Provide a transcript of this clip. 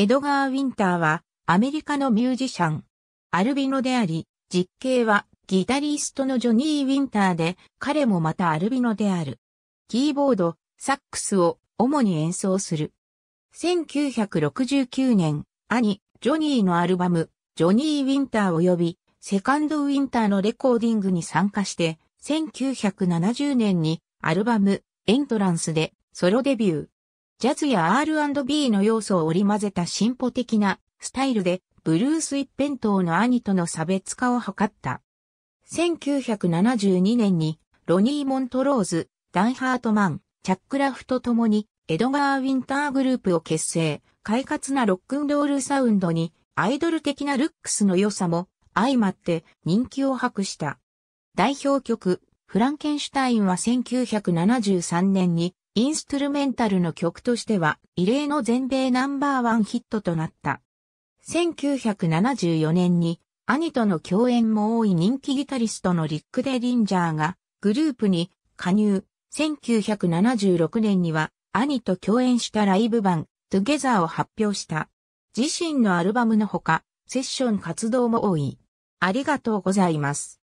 エドガー・ウィンターはアメリカのミュージシャン。アルビノであり、実刑はギタリストのジョニー・ウィンターで、彼もまたアルビノである。キーボード、サックスを主に演奏する。1969年、兄、ジョニーのアルバム、ジョニー・ウィンター及び、セカンド・ウィンターのレコーディングに参加して、1970年にアルバム、エントランスでソロデビュー。ジャズや R&B の要素を織り交ぜた進歩的なスタイルでブルース一辺倒の兄との差別化を図った。1972年にロニー・モントローズ、ダン・ハートマン、チャックラフと共にエドガー・ウィンターグループを結成、快活なロックンロールサウンドにアイドル的なルックスの良さも相まって人気を博した。代表曲、フランケンシュタインは1973年にインストゥルメンタルの曲としては異例の全米ナンバーワンヒットとなった。1974年に兄との共演も多い人気ギタリストのリック・デ・リンジャーがグループに加入。1976年には兄と共演したライブ版 Together を発表した。自身のアルバムのほかセッション活動も多い。ありがとうございます。